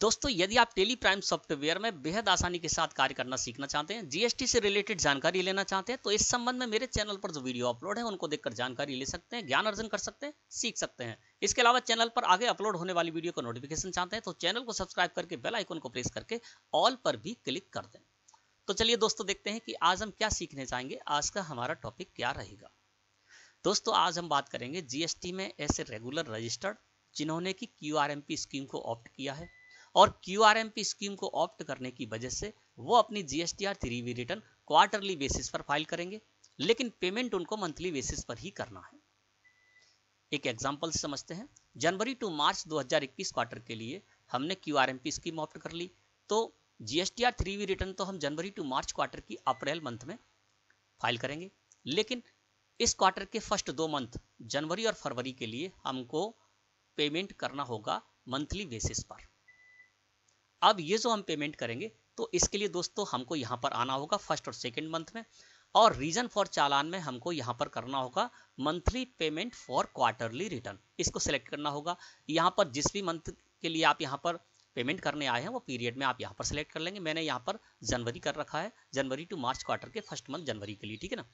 दोस्तों यदि आप टेली प्राइम सॉफ्टवेयर में बेहद आसानी के साथ कार्य करना सीखना चाहते हैं जीएसटी से रिलेटेड जानकारी लेना चाहते हैं तो इस संबंध में मेरे चैनल पर जो वीडियो अपलोड है उनको देखकर जानकारी ले सकते हैं ज्ञान अर्जन कर सकते हैं सीख सकते हैं इसके अलावा चैनल पर आगे अपलोड होने वाली वीडियो का नोटिफिकेशन चाहते हैं तो चैनल को सब्सक्राइब करके बेल आइकन को प्रेस करके ऑल पर भी क्लिक कर दें तो चलिए दोस्तों देखते हैं कि आज हम क्या सीखने जाएंगे आज का हमारा टॉपिक क्या रहेगा दोस्तों आज हम बात करेंगे जीएसटी में ऐसे रेगुलर रजिस्टर्ड जिन्होंने की क्यू स्कीम को ऑप्ट किया है और क्यू स्कीम को ऑप्ट करने की वजह से वो अपनी R three V return quarterly basis पर फाइल करेंगे लेकिन पेमेंट उनको मंथली बेसिस पर ही करना है एक एग्जाम्पल समझते हैं जनवरी टू मार्च 2021 क्वार्टर के लिए हमने क्यू स्कीम ऑप्ट कर ली तो आर थ्री वी रिटर्न तो हम जनवरी टू मार्च क्वार्टर की अप्रैल मंथ में फाइल करेंगे लेकिन इस क्वार्टर के फर्स्ट दो मंथ जनवरी और फरवरी के लिए हमको पेमेंट करना होगा मंथली बेसिस पर अब ये जो हम पेमेंट करेंगे तो इसके लिए दोस्तों हमको यहाँ पर आना होगा फर्स्ट और सेकेंड मंथ में और रीजन फॉर चालान में हमको यहाँ पर करना होगा monthly payment for quarterly return इसको सिलेक्ट करना होगा यहाँ पर जिस भी मंथ के लिए आप यहाँ पर पेमेंट करने आए हैं वो पीरियड में आप यहाँ पर सिलेक्ट कर लेंगे मैंने यहाँ पर जनवरी कर रखा है जनवरी टू मार्च क्वार्टर के फर्स्ट मंथ जनवरी के लिए ठीक है ना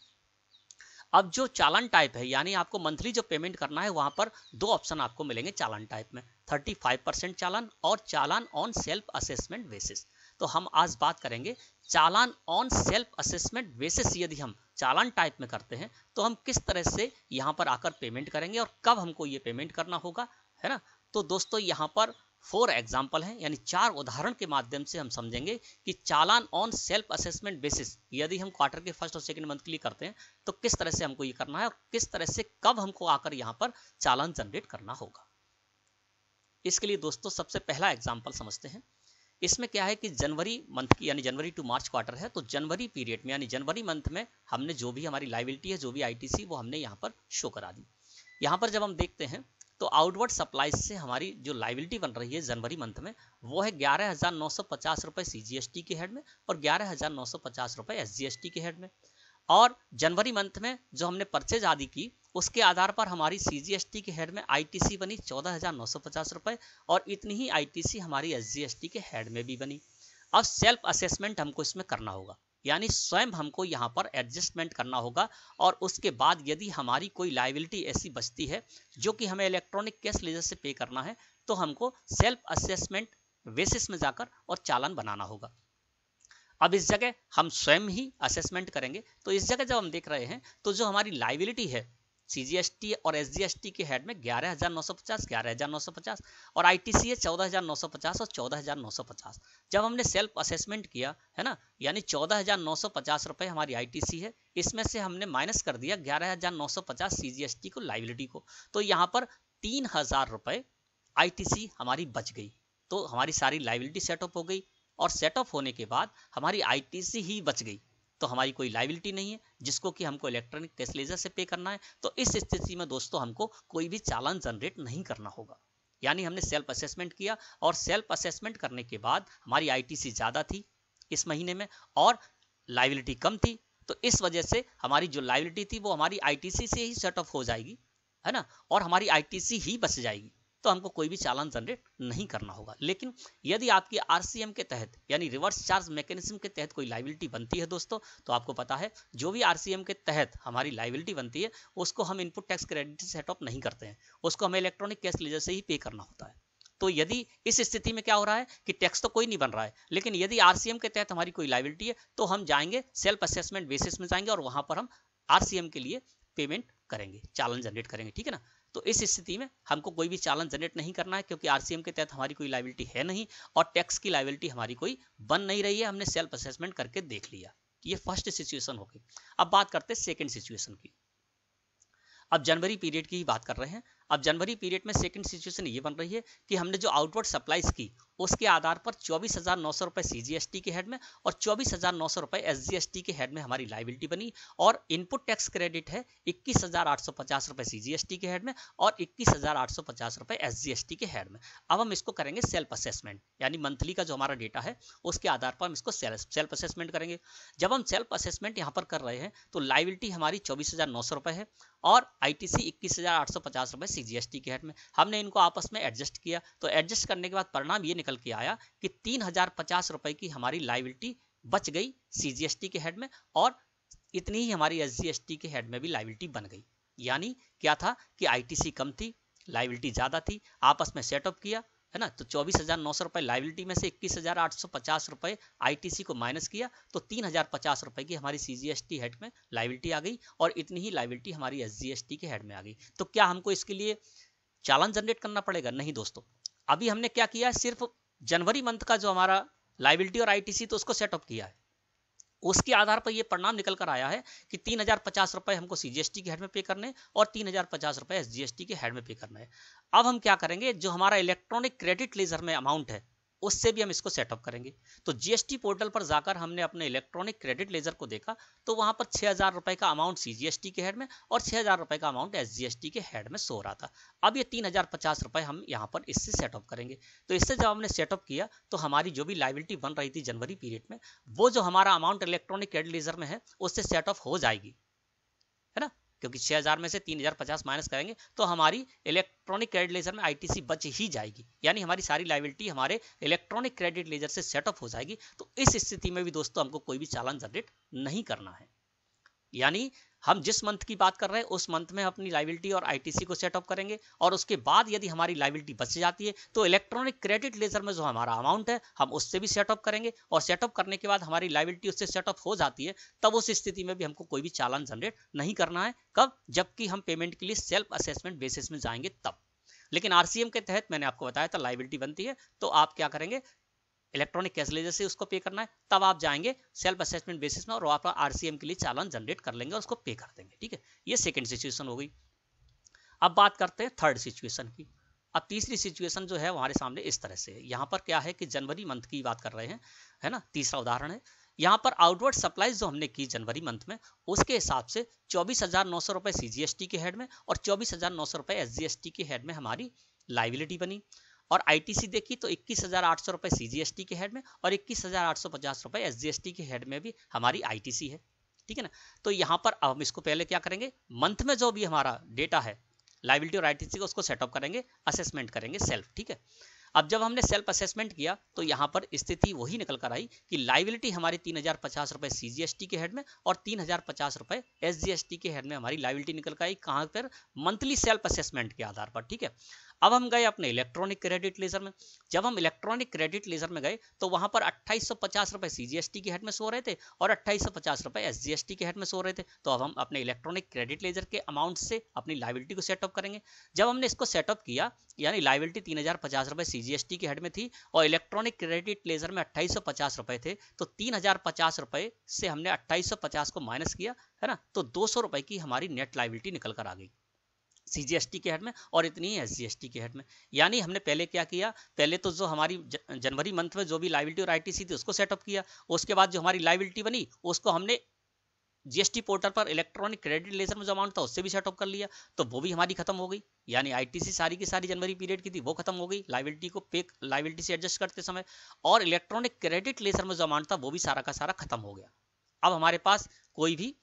अब जो चालान टाइप है यानी आपको मंथली जो पेमेंट करना है वहां पर दो ऑप्शन आपको मिलेंगे चालान टाइप में 35 परसेंट चालान और चालान ऑन सेल्फ असेसमेंट बेसिस तो हम आज बात करेंगे चालान ऑन सेल्फ असेसमेंट बेसिस यदि हम चालान टाइप में करते हैं तो हम किस तरह से यहाँ पर आकर पेमेंट करेंगे और कब हमको ये पेमेंट करना होगा है ना तो दोस्तों यहाँ पर फोर एग्जाम्पल हैं यानी चार उदाहरण के माध्यम से हम समझेंगे कि challan on self assessment basis यदि हम क्वार्टर के फर्स्ट और सेकंड मंथ के लिए करते हैं तो किस तरह से हमको ये करना है और किस तरह से कब हमको आकर यहाँ पर चालान जनरेट करना होगा इसके लिए दोस्तों सबसे पहला एग्जाम्पल समझते हैं इसमें क्या है कि जनवरी मंथ की यानी जनवरी टू मार्च क्वार्टर है तो जनवरी पीरियड में यानी जनवरी मंथ में हमने जो भी हमारी लाइबिलिटी है जो भी आईटीसी वो हमने यहाँ पर शो करा दी यहाँ पर जब हम देखते हैं तो आउटवर्ड सप्लाई से हमारी जो लाइबिलिटी बन रही है जनवरी मंथ में वो है ग्यारह हज़ार नौ सौ पचास रुपए सी जी एस टी के हेड में और ग्यारह हज़ार नौ सौ पचास रुपये एस जी एस टी के हेड में और जनवरी मंथ में जो हमने परचेज आदि की उसके आधार पर हमारी सी जी एस टी के हेड में आई टी सी बनी चौदह हज़ार नौ सौ पचास रुपये और इतनी ही आई टी सी हमारी एस जी एस टी के हेड में भी बनी अब सेल्फ असेसमेंट हमको इसमें करना होगा यानी स्वयं हमको यहाँ पर एडजस्टमेंट करना होगा और उसके बाद यदि हमारी कोई लाइबिलिटी ऐसी बचती है जो कि हमें इलेक्ट्रॉनिक कैश लेजर से पे करना है तो हमको सेल्फ असेसमेंट बेसिस में जाकर और चालान बनाना होगा अब इस जगह हम स्वयं ही असेसमेंट करेंगे तो इस जगह जब हम देख रहे हैं तो जो हमारी लाइबिलिटी है सीजीएसटी और एस एस जी टी के हेड में ग्यारह हजार नौ सौ पचास ग्यारह हजार नौ सौ पचास और आई टी सी है चौदह हजार नौ सौ पचास और चौदह हजार नौ सौ पचास जब हमने सेल्फ असेसमेंट किया है ना यानी चौदह हजार नौ सौ पचास रुपए हमारी आई टी सी है इसमें से हमने माइनस कर दिया ग्यारह हजार नौ सौ पचास सी जी एस टी को लाइबिलिटी को तो यहाँ पर तीन हजार रुपए आई टी सी हमारी बच गई तो हमारी सारी लाइबिलिटी सेटअप हो गई और सेटअप होने के बाद हमारी आई टी सी ही बच गई तो हमारी कोई लाइबिलिटी नहीं है जिसको कि हमको इलेक्ट्रॉनिक कैश लेजर से पे करना है तो इस स्थिति में दोस्तों हमको कोई भी चालान जनरेट नहीं करना होगा यानी हमने सेल्फ असेसमेंट किया और सेल्फ असेसमेंट करने के बाद हमारी आई ज़्यादा थी इस महीने में और लाइबिलिटी कम थी तो इस वजह से हमारी जो लाइबिलिटी थी वो हमारी आई से ही सेट ऑफ हो जाएगी है ना और हमारी आई ही बच जाएगी तो हमको कोई भी चालान जनरेट नहीं करना होगा लेकिन यदि आपकी आरसीएम के तहत यानी रिवर्स चार्ज मैकेनिज्म के तहत कोई लाइबिलिटी बनती है दोस्तों तो आपको पता है जो भी आरसीएम के तहत हमारी लाइबिलिटी बनती है उसको हम इनपुट टैक्स क्रेडिट सेटअप नहीं करते हैं उसको हमें इलेक्ट्रॉनिक कैश लेजर से ही पे करना होता है तो यदि इस स्थिति में क्या हो रहा है कि टैक्स तो कोई नहीं बन रहा है लेकिन यदि आरसीएम के तहत हमारी कोई लाइबिलिटी है तो हम जाएंगे सेल्फ असेसमेंट बेसिस में जाएंगे और वहां पर हम आरसीएम के लिए पेमेंट करेंगे चालन जनरेट करेंगे ठीक है ना तो इस स्थिति में हमको कोई भी चालन जनरेट नहीं करना है क्योंकि आरसीएम के तहत हमारी कोई लाइबिलिटी है नहीं और टैक्स की लाइबिलिटी हमारी कोई बन नहीं रही है हमने सेल्फ असेसमेंट करके देख लिया ये फर्स्ट सिचुएशन हो गई अब बात करते हैं सेकेंड सिचुएशन की अब जनवरी पीरियड की ही बात कर रहे हैं अब जनवरी पीरियड में सेकंड सिचुएशन ये बन रही है कि हमने जो आउटवर्ड सप्लाईज की उसके आधार पर चौबीस हजार नौ सौ रुपए सीजीएसटी के हेड में और चौबीस हजार नौ सौ रुपए एसजीएसटी के हेड में हमारी लाइबिलिटी बनी और इनपुट टैक्स क्रेडिट है इक्कीस हजार आठ सौ पचास रुपए सीजीएसटी के हेड में और इक्कीस हजार आठ सौ पचास रुपए एसजीएसटी के हेड में अब हम इसको करेंगे सेल्फ असेसमेंट यानी मंथली का जो हमारा डेटा है उसके आधार पर हम इसको सेल्फ असेसमेंट करेंगे जब हम सेल्फ असेसमेंट यहाँ पर कर रहे हैं तो लाइबिलिटी हमारी चौबीस हजार नौ सौ रुपए है और आई टी सी इक्कीस हजार आठ सौ पचास रुपए टी के हेड में हमने इनको आपस में एडजस्ट किया तो एडजस्ट करने के बाद परिणाम ये निकल निकल के आया कि तीन हजार पचास रुपए की हमारी लाइबिलिटी बच गई सीजीएसटी के हेड में और इतनी ही हमारी एस के हेड में भी लाइबिलिटी बन गई यानी क्या था कि आईटीसी कम थी लाइबिलिटी ज्यादा थी आपस में सेटअप किया है ना तो चौबीस हजार नौ सौ रुपए लाइबिलिटी में से इक्कीस हजार आठ सौ पचास रुपए आईटीसी को माइनस किया तो तीन हजार पचास रुपए की हमारी सीजीएसटी हेड में लाइबिलिटी आ गई और इतनी ही लाइबिलिटी हमारी एसजीएसटी के हेड में आ गई तो क्या हमको इसके लिए चालान जनरेट करना पड़ेगा नहीं दोस्तों अभी हमने क्या किया सिर्फ जनवरी मंथ का जो हमारा लाइबिलिटी और आईटीसी तो उसको सेटअप किया है उसके आधार पर यह परिणाम निकल कर आया है कि तीन हजार पचास रुपए हमको सीजीएसटी के हेड में पे करने और तीन हजार पचास रुपए एसजीएसटी के हेड में पे करना है अब हम क्या करेंगे जो हमारा इलेक्ट्रॉनिक क्रेडिट लेजर में अमाउंट है उससे भी हम इसको सेटअप करेंगे तो जीएसटी पोर्टल पर जाकर हमने अपने इलेक्ट्रॉनिक क्रेडिट लेजर को देखा तो वहां पर छह हजार रुपए का अमाउंट सीजीएसटी के हेड में और छह हजार रुपए का अमाउंट एसजीएसटी के हेड में सो रहा था अब ये तीन हजार पचास रुपए हम यहाँ पर इससे सेटअप करेंगे तो इससे जब हमने सेटअप किया तो हमारी जो भी लाइबिलिटी बन रही थी जनवरी पीरियड में वो जो हमारा अमाउंट इलेक्ट्रॉनिक क्रेडिट लेजर में है उससे सेटअप हो जाएगी है ना क्योंकि 6000 में से 3050 माइनस करेंगे तो हमारी इलेक्ट्रॉनिक क्रेडिट लेजर में आईटीसी बच ही जाएगी यानी हमारी सारी लाइबिलिटी हमारे इलेक्ट्रॉनिक क्रेडिट लेजर से सेटअप हो जाएगी तो इस स्थिति में भी दोस्तों हमको कोई भी चालान जनरेट नहीं करना है यानी हम जिस मंथ की बात कर रहे हैं उस मंथ में अपनी लाइबिलिटी और आईटीसी को सेटअप करेंगे और उसके बाद यदि हमारी लाइबिलिटी बच जाती है तो इलेक्ट्रॉनिक क्रेडिट लेजर में जो हमारा अमाउंट है हम उससे भी सेटअप करेंगे और सेटअप करने के बाद हमारी लाइबिलिटी उससे सेटअप हो जाती है तब उस स्थिति में भी हमको कोई भी चालान जनरेट नहीं करना है कब जबकि हम पेमेंट के लिए सेल्फ असेसमेंट बेसिस में जाएंगे तब लेकिन आरसीएम के तहत मैंने आपको बताया था लाइबिलिटी बनती है तो आप क्या करेंगे इलेक्ट्रॉनिक कैश लेजर से उसको पे करना है तब आप जाएंगे सेल्फ असेसमेंट बेसिस में और आप आरसीएम के लिए चालान जनरेट कर लेंगे और उसको पे कर देंगे ठीक है ये सेकेंड सिचुएशन हो गई अब बात करते हैं थर्ड सिचुएशन की अब तीसरी सिचुएशन जो है हमारे सामने इस तरह से यहाँ पर क्या है कि जनवरी मंथ की बात कर रहे हैं है ना तीसरा उदाहरण है यहाँ पर आउटवर्ड सप्लाईज जो हमने की जनवरी मंथ में उसके हिसाब से चौबीस हजार नौ सौ रुपए सीजीएसटी के हेड में और चौबीस हजार नौ सौ रुपए एसजीएसटी के हेड में हमारी लाइबिलिटी बनी और आईटीसी देखी तो इक्कीस हजार आठ सौ रुपए सीजीएसटी के हेड में और इक्कीस हजार आठ सौ पचास रुपए एसजीएसटी के हेड में भी हमारी आईटीसी है ठीक है ना तो यहाँ पर अब हम इसको पहले क्या करेंगे मंथ में जो भी हमारा डेटा है लाइबिलिटी और आईटीसी का उसको सेटअप करेंगे असेसमेंट करेंगे सेल्फ ठीक है अब जब हमने सेल्फ असेसमेंट किया तो यहाँ पर स्थिति वही निकल कर आई कि लाइबिलिटी हमारी तीन हजार पचास रुपए सीजीएसटी के हेड में और तीन हजार पचास रुपए एसजीएसटी के हेड में हमारी लाइबिलिटी निकल कर आई कहाँ पर मंथली सेल्फ असेसमेंट के आधार पर ठीक है अब हम गए अपने इलेक्ट्रॉनिक क्रेडिट लेजर में जब हम इलेक्ट्रॉनिक क्रेडिट लेजर में गए तो वहां पर अट्ठाईस रुपए सीजीएसटी के हेड में सो रहे थे और अट्ठाईस रुपए पचास के हेड में सो रहे थे तो अब हम अपने इलेक्ट्रॉनिक क्रेडिट लेजर के अमाउंट से अपनी लाइबिलिटी को सेटअप करेंगे जब हमने इसको सेटअप किया यानी लाइबिलिटी तीन हजार पचास रुपए के हेड में थी और इलेक्ट्रॉनिक क्रेडिट लेजर में अट्ठाईस रुपए थे तो तीन हजार पचास रुपए से हमने अट्ठाईस को माइनस किया है ना तो दो सौ रुपए की हमारी नेट लाइबिलिटी निकल कर आ गई सी के हेड में और इतनी ही एस जी एस टी के हेड में यानी हमने पहले क्या किया पहले तो जो हमारी जनवरी मंथ में जो भी लाइबिलिटी और आईटीसी थी उसको सेटअप किया उसके बाद जो हमारी लाइबिलिटी बनी उसको हमने जीएसटी पोर्टल पर इलेक्ट्रॉनिक क्रेडिट लेजर में जो अमाउंट था उससे भी सेटअप कर लिया तो वो भी हमारी खत्म हो गई यानी आईटीसी सारी की सारी जनवरी पीरियड की थी वो खत्म हो गई लाइबिलिटी को पे लाइबिलिटी से एडजस्ट करते समय और इलेक्ट्रॉनिक क्रेडिट लेजर में जो अमाउंट था वो भी सारा का सारा खत्म हो गया अब हमारे पास कोई भी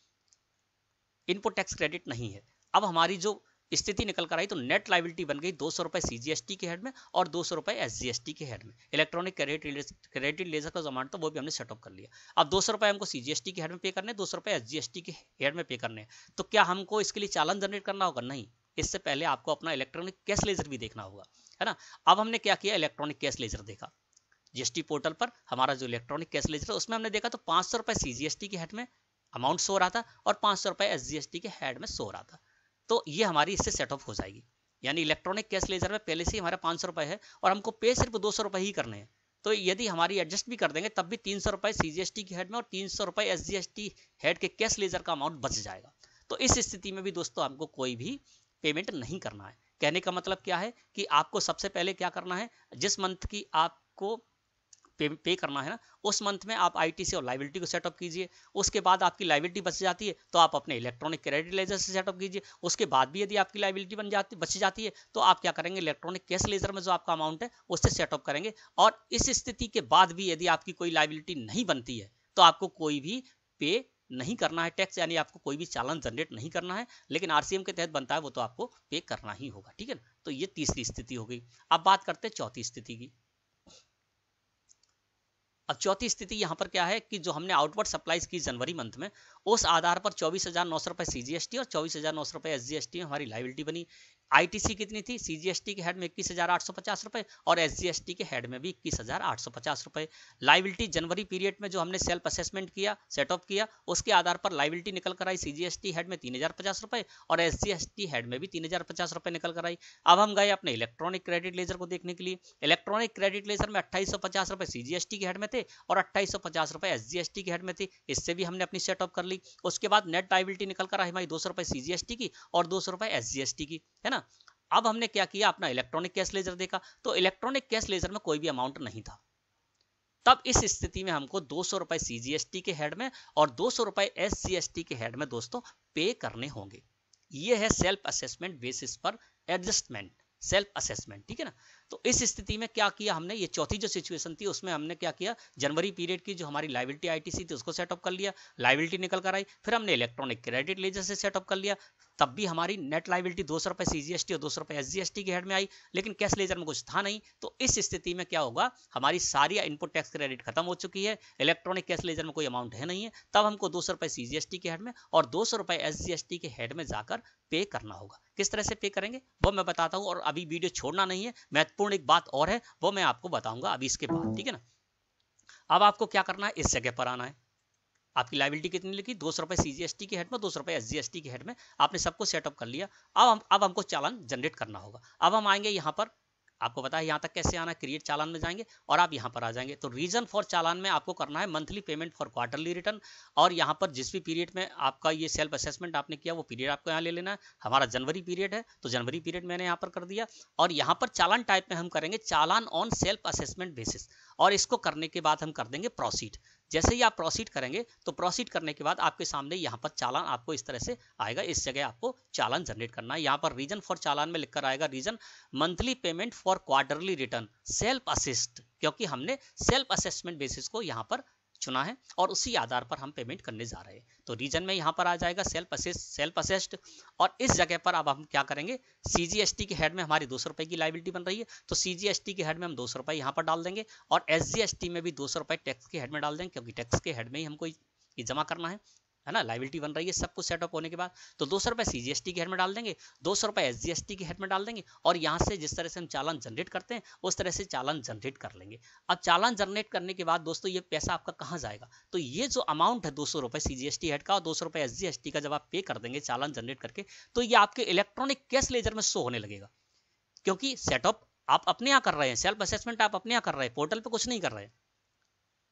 इनपुट टैक्स क्रेडिट नहीं है अब हमारी जो स्थिति निकल कर आई तो नेट लाइबिलिटी बन गई दो सौ रुपये सी जी एस टी के हेड में और दो सौ रुपये एस जी एस टी के हेड में इलेक्ट्रॉनिक क्रेडिट लेजर का जो अमाउंट था वो भी हमने सेटअप कर लिया अब दो सौ रुपये हमको सी जी एस टी के हेड में पे करने दो सौ रुपये एस टी के हेड में पे करने तो क्या हमको इसके लिए चालन जनरेट करना होगा नहीं इससे पहले आपको अपना इलेक्ट्रॉनिक कैश लेजर भी देखना होगा है ना अब हमने क्या किया इलेक्ट्रॉनिक कैश लेजर देखा जीएसटी पोर्टल पर हमारा जो इलेक्ट्रॉनिक कैश लेजर है उसमें हमने देखा तो पाँच सौ रुपये सी जी एस टी के हेड में अमाउंट सो रहा था और पाँच सौ रुपये एस जी एस टी के हेड में सो रहा था तो ये हमारी इससे सेट ऑफ हो जाएगी यानी इलेक्ट्रॉनिक कैश लेजर में पहले से ही हमारा पाँच सौ है और हमको पे सिर्फ दो सौ ही करने हैं तो यदि हमारी एडजस्ट भी कर देंगे तब भी तीन सौ रुपये सी जी एस टी की हेड में और तीन सौ रुपये S G S T head के कैश लेजर का अमाउंट बच जाएगा तो इस स्थिति में भी दोस्तों हमको कोई भी पेमेंट नहीं करना है कहने का मतलब क्या है कि आपको सबसे पहले क्या करना है जिस मंथ की आपको पे, पे करना है ना उस मंथ में आप आईटी से और लाइबिलिटी को सेटअप कीजिए उसके बाद आपकी लाइबिलिटी बच जाती है तो आप अपने इलेक्ट्रॉनिक क्रेडिट लेजर से सेटअप कीजिए उसके बाद भी यदि आपकी लाइबिलिटी बन जाती बच जाती है तो आप क्या करेंगे इलेक्ट्रॉनिक कैश लेजर में जो आपका अमाउंट है उससे सेटअप करेंगे और इस स्थिति के बाद भी यदि आपकी कोई लाइबिलिटी नहीं बनती है तो आपको कोई भी पे नहीं करना है टैक्स यानी आपको कोई भी चालन जनरेट नहीं करना है लेकिन आरसीएम के तहत बनता है वो तो आपको पे करना ही होगा ठीक है ना तो ये तीसरी स्थिति हो गई अब बात करते हैं चौथी स्थिति की अब चौथी स्थिति यहाँ पर क्या है कि जो हमने आउटवर्ड सप्लाईज की जनवरी मंथ में उस आधार पर चौबीस हजार नौ सौ रुपये सी और चौबीस हजार नौ सौ रुपये एस हमारी लाइबिलिटी बनी आईटीसी कितनी थी सीजीएसटी के हेड में इक्कीस हजार आठ सौ पचास रुपए और टी के हेड में भी इक्कीस हजार आठ सौ पचास रुपए लाइबिलिटी जनवरी पीरियड में जो हमने सेल्फ असेसमेंट किया सेटअप किया उसके आधार पर लाइबिलिटी निकल कर आई सीजीएसटी हेड में तीन हजार पचास रुपए और टी हेड में भी तीन हजार पचास रुपए निकल कर आई अब हम गए अपने इलेक्ट्रॉनिक क्रेडिट लेजर को देखने के लिए इलेक्ट्रॉनिक क्रेडिट लेजर में अट्ठाईस सौ पचास रुपए सीजीएसटी के हेड में थे और अट्ठाईस सौ पचास रुपए टी के हेड में थे इससे भी हमने अपनी सेटअप कर ली उसके बाद नेट लाइबिलिटी निकल कर आई हमारी दो सौ रुपए सीजीएसटी की और दो सौ रुपए टी की है ना ना अब हमने क्या किया अपना इलेक्ट्रॉनिक कैश लेजर देखा तो इलेक्ट्रॉनिक कैश लेजर में कोई भी अमाउंट नहीं था तब इस स्थिति में हमको दो सौ रुपए सीजीएसटी के हेड में और दो सौ रुपए एसजीएसटी के हेड में दोस्तों पे करने होंगे ये है सेल्फ असेसमेंट बेसिस पर एडजस्टमेंट सेल्फ असेसमेंट ठीक है ना तो इस स्थिति में क्या किया हमने ये चौथी जो सिचुएशन थी उसमें हमने क्या किया जनवरी पीरियड की जो हमारी लाइबिलिटी आईटीसी थी उसको सेटअप कर लिया लाइबिलिटी निकल कर आई फिर हमने इलेक्ट्रॉनिक क्रेडिट लेजर से सेटअप कर लिया तब भी हमारी नेट लाइबिलिटी दो सौ रुपए सी और दो सौ रुपए एस के हेड में आई लेकिन कैश लेजर में कुछ था नहीं तो इस स्थिति में क्या होगा हमारी सारी इनपुट टैक्स क्रेडिट खत्म हो चुकी है इलेक्ट्रॉनिक कैश लेजर में कोई अमाउंट है नहीं है तब हमको दो सौ रुपए सी के हेड में और दो सौ रुपए एस के हेड में जाकर पे करना होगा किस तरह से पे करेंगे वो मैं बताता हूँ और अभी वीडियो छोड़ना नहीं है महत्वपूर्ण एक बात और है वो मैं आपको बताऊंगा अभी इसके बाद ठीक है ना अब आपको क्या करना है इस जगह पर आना है आपकी लाइबिलिटी कितनी लिखी दो सौ रुपये सी के हेड में दो सौ रुपये एस के हेड में आपने सबको सेटअप कर लिया अब हम अब हमको चालान जनरेट करना होगा अब हम आएंगे यहाँ पर आपको पता है यहाँ तक कैसे आना क्रिएट चालान में जाएंगे और आप यहाँ पर आ जाएंगे तो रीजन फॉर चालान में आपको करना है monthly payment for quarterly return और यहाँ पर जिस भी पीरियड में आपका ये सेल्फ असेसमेंट आपने किया वो पीरियड आपको यहाँ ले लेना है हमारा जनवरी पीरियड है तो जनवरी पीरियड मैंने यहाँ पर कर दिया और यहाँ पर चालान टाइप में हम करेंगे चालान ऑन सेल्फ असेसमेंट बेसिस और इसको करने के बाद हम कर देंगे प्रोसीड जैसे ही आप प्रोसीड करेंगे तो प्रोसीड करने के बाद आपके सामने यहाँ पर चालान आपको इस तरह से आएगा इस जगह आपको चालान जनरेट करना है यहाँ पर रीजन फॉर चालान में लिखकर आएगा reason monthly payment for quarterly return self assist क्योंकि हमने सेल्फ असेसमेंट बेसिस को यहाँ पर चुना है और उसी आधार पर हम पेमेंट करने जा रहे हैं तो रीजन में यहाँ पर आ जाएगा सेल्फ असेस्ट सेल्फ असेस्ट और इस जगह पर अब हम क्या करेंगे सीजीएसटी के हेड में हमारी दो सौ रुपए की लाइबिलिटी बन रही है तो सीजीएसटी के हेड में हम दो सौ रुपए यहाँ पर डाल देंगे और टी में भी दो सौ रुपए टैक्स के हेड में डाल देंगे क्योंकि टैक्स के हेड में ही हमको ये जमा करना है है ना लाइबिलिटी बन रही है सब कुछ सेटअप होने के बाद तो दो सौ रुपये टी के हेड में डाल देंगे दो सौ रुपये टी के हेड में डाल देंगे और यहाँ से जिस तरह से हम चालान जनरेट करते हैं उस तरह से चालान जनरेट कर लेंगे अब चालान जनरेट करने के बाद दोस्तों ये पैसा आपका कहाँ जाएगा तो ये जो अमाउंट है दो सौ रुपये टी हेड का और दो सौ रुपये टी का जब आप पे कर देंगे चालान जनरेट करके तो ये आपके इलेक्ट्रॉनिक कैश लेजर में शो होने लगेगा क्योंकि सेटअप आप अपने यहाँ कर रहे हैं सेल्फ असेसमेंट आप अपने यहाँ कर रहे हैं पोर्टल पर कुछ नहीं कर रहे हैं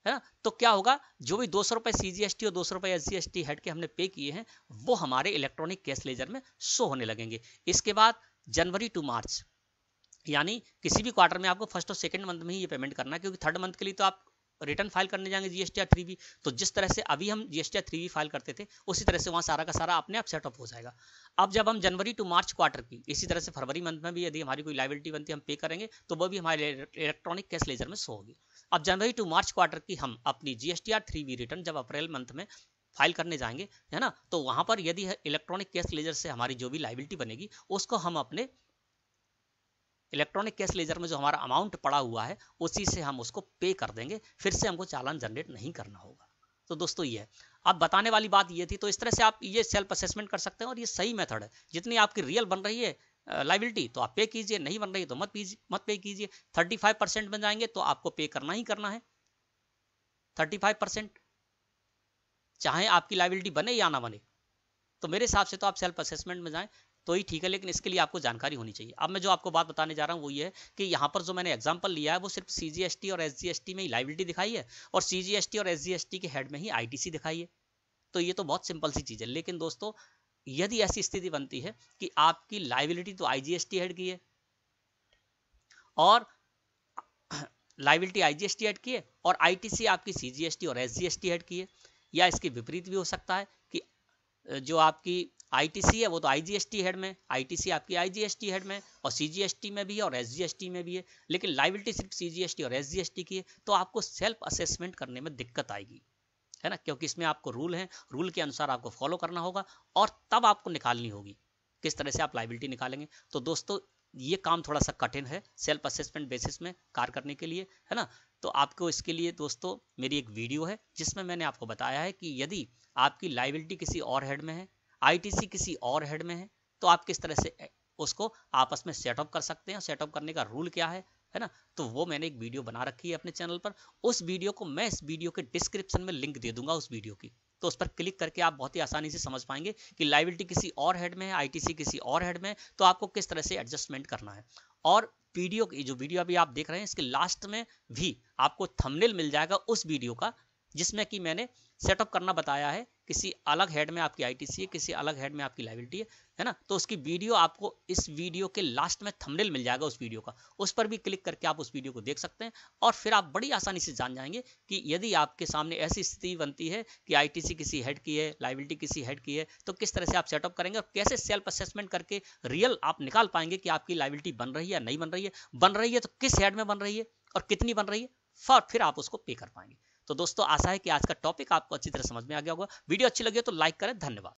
है ना तो क्या होगा जो भी दो सौ रुपए सी जी एस टी और दो सौ रुपए S G S T head के हमने पे किए हैं वो हमारे इलेक्ट्रॉनिक कैश लेजर में शो होने लगेंगे इसके बाद जनवरी टू मार्च यानी किसी भी क्वार्टर में आपको फर्स्ट और सेकंड मंथ में ही ये पेमेंट करना है क्योंकि थर्ड मंथ के लिए तो आप रिटर्न फाइल करने जाएंगे जीएसटी थ्री तो जिस तरह से अभी हम जीएसटी थ्री फाइल करते थे उसी तरह से वहाँ सारा का सारा अपने आप सेटअप हो जाएगा अब जब हम जनवरी टू मार्च क्वार्टर की इसी तरह से फरवरी मंथ में भी यदि हमारी कोई लाइबिलिटी बनती है हम पे करेंगे तो वो भी हमारे इलेक्ट्रॉनिक कैश लेजर में शो होगी अब जनवरी टू मार्च क्वार्टर की हम अपनी जीएसटी थ्री रिटर्न जब अप्रैल मंथ में फाइल करने जाएंगे है ना तो वहाँ पर यदि इलेक्ट्रॉनिक कैश लेजर से हमारी जो भी लाइबिलिटी बनेगी उसको हम अपने इलेक्ट्रॉनिक कैश लेजर में जो हमारा अमाउंट पड़ा हुआ है उसी से हम उसको पे कर देंगे फिर से हमको चालान जनरेट नहीं करना होगा तो दोस्तों ये है अब बताने वाली बात ये थी तो इस तरह से आप ये सेल्फ असेसमेंट कर सकते हैं और ये सही मेथड है जितनी आपकी रियल बन रही है लाइबिलिटी तो आप पे कीजिए नहीं बन रही तो मत पीजिए मत पे कीजिए थर्टी फाइव परसेंट बन जाएंगे तो आपको पे करना ही करना है थर्टी फाइव परसेंट चाहे आपकी लाइबिलिटी बने या ना बने तो मेरे हिसाब से तो आप सेल्फ असेसमेंट में जाएं तो ही ठीक है लेकिन इसके लिए आपको जानकारी होनी चाहिए अब मैं जो आपको बात बताने जा रहा हूँ वो ये है कि यहाँ पर जो मैंने एग्जाम्पल लिया है वो सिर्फ सी और एस में ही लाइबिलिटी दिखाई है और सी और एस के हेड में ही आई दिखाई है तो ये तो बहुत सिंपल सी चीज़ है लेकिन दोस्तों यदि ऐसी स्थिति बनती है कि आपकी लाइबिलिटी तो आई हेड की है और लाइबिलिटी आईजीएसटी हेड की है और आईटीसी आपकी सीजीएसटी और एसजीएसटी हेड की है या इसके विपरीत भी हो सकता है कि जो आपकी आईटीसी है वो तो आईजीएसटी हेड में आईटीसी आपकी आईजीएसटी हेड में और सीजीएसटी में भी है और एसजीएसटी में भी है लेकिन लाइबिलिटी सिर्फ सीजीएसटी और एसजीएसटी की है तो आपको सेल्फ असेसमेंट करने में दिक्कत आएगी है ना क्योंकि इसमें आपको रूल है रूल के अनुसार आपको फॉलो करना होगा और तब आपको निकालनी होगी किस तरह से आप लाइबिलिटी निकालेंगे तो दोस्तों ये काम थोड़ा सा कठिन है सेल्फ असेसमेंट बेसिस में कार्य करने के लिए है ना तो आपको इसके लिए दोस्तों मेरी एक वीडियो है जिसमें मैंने आपको बताया है कि यदि आपकी लाइबिलिटी किसी और हेड में है आईटीसी किसी और हेड में है तो आप किस तरह से उसको आपस में सेटअप कर सकते हैं सेटअप करने का रूल क्या है है ना तो वो मैंने एक वीडियो बना रखी है अपने चैनल पर उस वीडियो को मैं इस वीडियो के डिस्क्रिप्शन में लिंक दे दूंगा उस वीडियो की तो उस पर क्लिक करके आप बहुत ही आसानी से समझ पाएंगे कि लाइबिलिटी किसी और हेड में है आईटीसी किसी और हेड में तो आपको किस तरह से एडजस्टमेंट करना है और वीडियो की जो वीडियो अभी आप देख रहे हैं इसके लास्ट में भी आपको थंबनेल मिल जाएगा उस वीडियो का जिसमें कि मैंने सेटअप करना बताया है किसी अलग हेड में आपकी आईटीसी है किसी अलग हेड में आपकी लाइबिलिटी है है ना तो उसकी वीडियो आपको इस वीडियो के लास्ट में थंबनेल मिल जाएगा उस वीडियो का उस पर भी क्लिक करके आप उस वीडियो को देख सकते हैं और फिर आप बड़ी आसानी से जान जाएंगे कि यदि आपके सामने ऐसी स्थिति बनती है कि आईटीसी किसी हेड की है लाइबिलिटी किसी हेड की है तो किस तरह से आप सेटअप करेंगे और कैसे सेल्फ असेसमेंट करके रियल आप निकाल पाएंगे कि आपकी लाइबिलिटी बन रही है या नहीं बन रही है बन रही है तो किस हेड में बन रही है और कितनी बन रही है फिर आप उसको पे कर पाएंगे तो दोस्तों आशा है कि आज का टॉपिक आपको अच्छी तरह समझ में आ गया होगा वीडियो अच्छी लगी हो तो लाइक करें धन्यवाद